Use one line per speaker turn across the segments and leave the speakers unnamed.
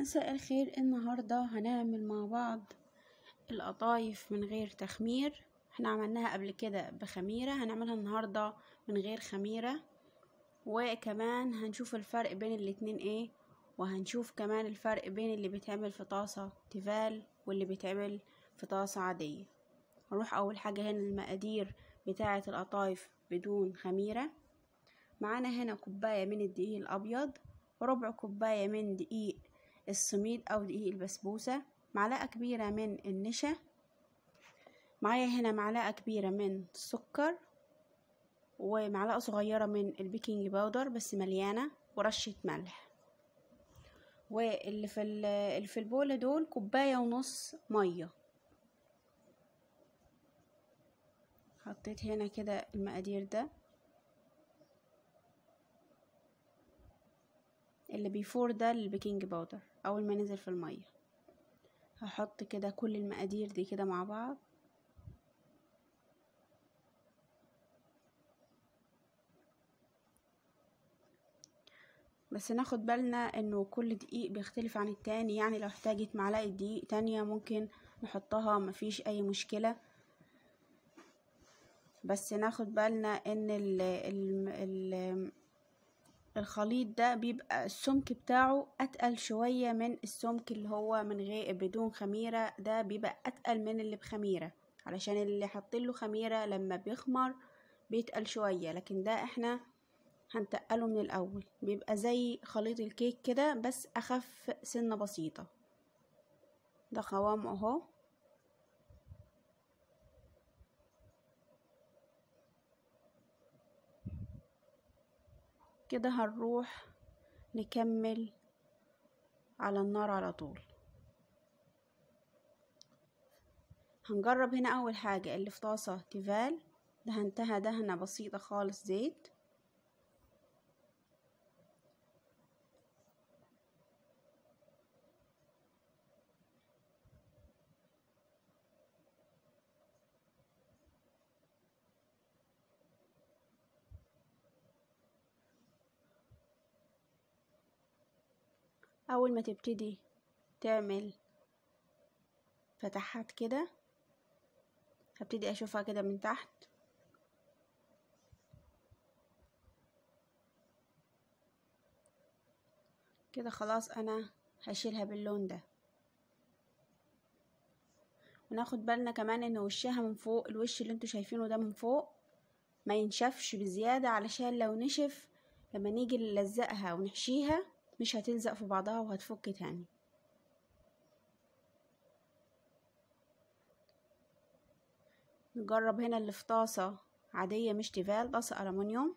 مساء الخير النهاردة هنعمل مع بعض القطايف من غير تخمير احنا عملناها قبل كده بخميرة هنعملها النهاردة من غير خميرة وكمان هنشوف الفرق بين الاتنين ايه وهنشوف كمان الفرق بين اللي بيتعمل في طاسة تيفال واللي بيتعمل في طاسة عادية هنروح اول حاجة هنا المقادير بتاعة القطايف بدون خميرة معانا هنا كوباية من الدقيق الابيض وربع كوباية من دقيق السميد أو دقيق البسبوسة معلقة كبيرة من النشا معايا هنا معلقة كبيرة من السكر ومعلقة صغيرة من البيكنج باودر بس مليانة ورشة ملح واللي في اللي في البولة دول كوباية ونص مية حطيت هنا كده المقادير ده اللي بيفور ده البيكنج باودر اول ما ينزل في الميه هحط كده كل المقادير دي كده مع بعض بس ناخد بالنا انه كل دقيق بيختلف عن التاني يعني لو احتاجت معلقة دقيق تانية ممكن نحطها مفيش اي مشكلة بس ناخد بالنا ان ال ال ال الخليط ده بيبقى السمك بتاعه اتقل شوية من السمك اللي هو من غير بدون خميرة ده بيبقى اتقل من اللي بخميرة علشان اللي حاطينله خميرة لما بيخمر بيتقل شوية لكن ده احنا هنتقله من الاول بيبقى زي خليط الكيك كده بس اخف سنة بسيطة ده قوام اهو كده هنروح نكمل على النار على طول هنجرب هنا اول حاجة اللي في طاسة تيفال دهنتها دهنة بسيطة خالص زيت أول ما تبتدي تعمل فتحات كده هبتدي أشوفها كده من تحت كده خلاص أنا هشيلها باللون ده وناخد بالنا كمان ان وشها من فوق الوش اللي انتوا شايفينه ده من فوق ما ينشفش بزيادة علشان لو نشف لما نيجي نلزقها ونحشيها مش هتلزق في بعضها وهتفك تاني نجرب هنا اللي في طاسة عادية مش تيفال طاسة ألمونيوم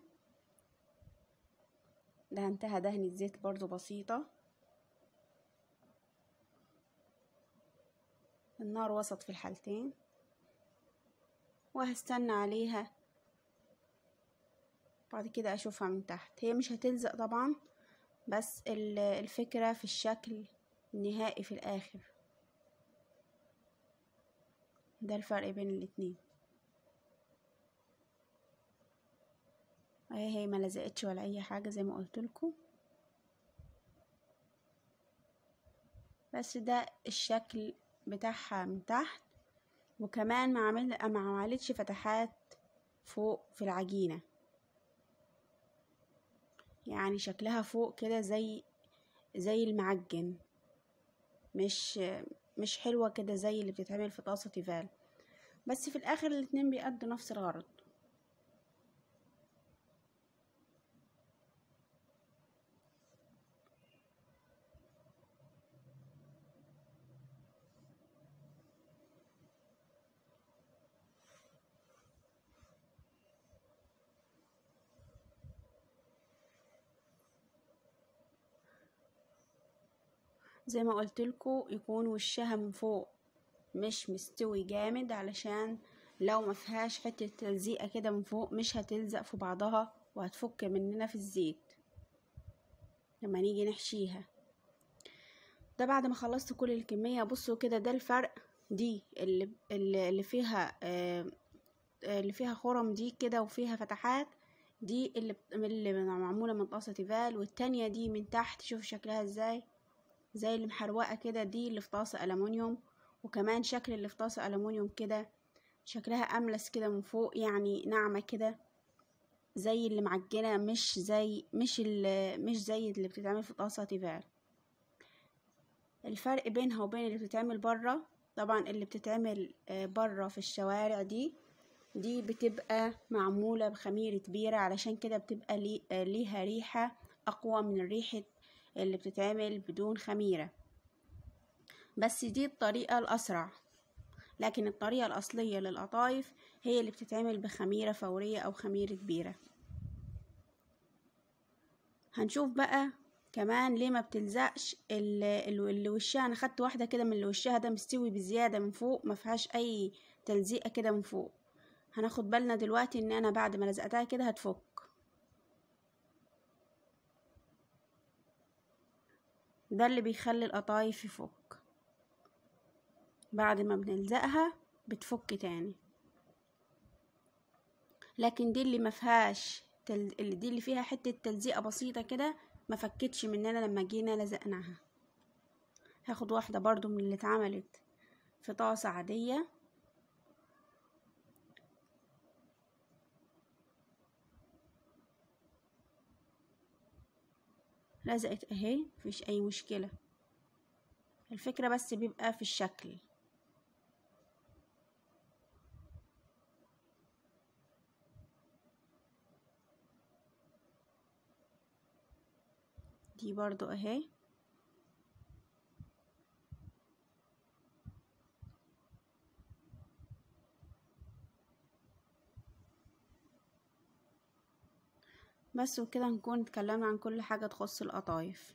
دهنتها دهن الزيت برضو بسيطة النار وسط في الحالتين وهستنى عليها بعد كده اشوفها من تحت هي مش هتلزق طبعا بس الفكرة في الشكل النهائي في الآخر ده الفرق بين الاتنين اهي هي ما لزقتش ولا اي حاجه زي ما قلت لكم بس ده الشكل بتاعها من تحت وكمان ما ما عملتش فتحات فوق في العجينه يعني شكلها فوق كده زي زي المعجن مش مش حلوة كده زي اللي بتتعمل في طاسة تيفال بس في الاخر الاتنين بيأدوا نفس الغرض زي ما قلت لكم يكون وشها من فوق مش مستوي جامد علشان لو ما فيهاش حته تلزيقه كده من فوق مش هتلزق في بعضها وهتفك مننا في الزيت لما نيجي نحشيها ده بعد ما خلصت كل الكميه بصوا كده ده الفرق دي اللي اللي فيها آه، اللي فيها خرم دي كده وفيها فتحات دي اللي معموله من طاسه تيفال والتانية دي من تحت شوف شكلها ازاي زي اللي محروقة كده دي اللي في طاسة ألمونيوم وكمان شكل اللي في طاسة ألمونيوم كده شكلها أملس كده من فوق يعني ناعمة كده زي اللي معجنة مش زي مش اللي مش زي اللي بتتعمل في طاسة تيفال الفرق بينها وبين اللي بتتعمل برا طبعا اللي بتتعمل آه، برا في الشوارع دي دي بتبقى معمولة بخميرة بيرة علشان كده بتبقى آه، ليها ريحة أقوى من ريحة اللي بتتعمل بدون خميرة بس دي الطريقة الأسرع لكن الطريقة الأصلية للقطايف هي اللي بتتعمل بخميرة فورية أو خميرة كبيرة هنشوف بقى كمان ليه ما بتلزقش اللي وشها انا خدت واحده كده من اللي وشها ده مستوي بزياده من فوق ما فيهاش اي تلزيقه كده من فوق هناخد بالنا دلوقتي ان انا بعد ما لزقتها كده هتفك ده اللي بيخلي القطايف يفك بعد ما بنلزقها بتفك تاني لكن دي اللي مفهاش تل... دي اللي فيها حتة تلزيقة بسيطة كده مفكتش مننا لما جينا لزقناها هاخد واحدة برضو من اللي اتعملت في طاسة عادية لزقت اهي مفيش اي مشكلة الفكرة بس بيبقى في الشكل دي برضو اهي بس وكده نكون اتكلمنا عن كل حاجة تخص القطايف